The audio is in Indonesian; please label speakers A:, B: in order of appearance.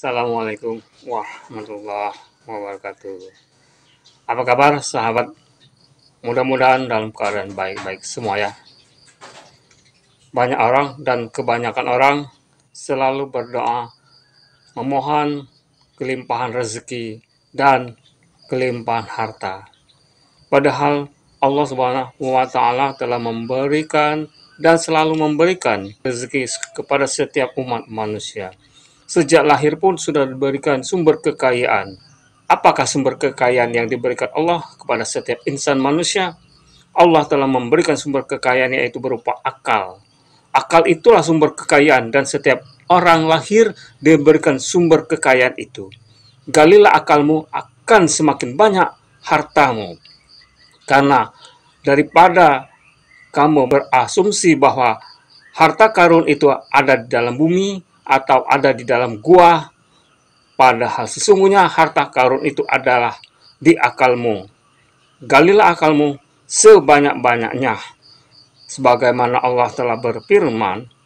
A: Assalamualaikum warahmatullahi wabarakatuh. Apa kabar sahabat? Mudah-mudahan dalam keadaan baik-baik semua ya. Banyak orang dan kebanyakan orang selalu berdoa memohon kelimpahan rezeki dan kelimpahan harta. Padahal Allah Subhanahu wa taala telah memberikan dan selalu memberikan rezeki kepada setiap umat manusia sejak lahir pun sudah diberikan sumber kekayaan. Apakah sumber kekayaan yang diberikan Allah kepada setiap insan manusia? Allah telah memberikan sumber kekayaan yaitu berupa akal. Akal itulah sumber kekayaan dan setiap orang lahir diberikan sumber kekayaan itu. Galilah akalmu akan semakin banyak hartamu. Karena daripada kamu berasumsi bahwa harta karun itu ada di dalam bumi, atau ada di dalam gua, padahal sesungguhnya harta karun itu adalah di akalmu. Galilah akalmu sebanyak-banyaknya, sebagaimana Allah telah berfirman,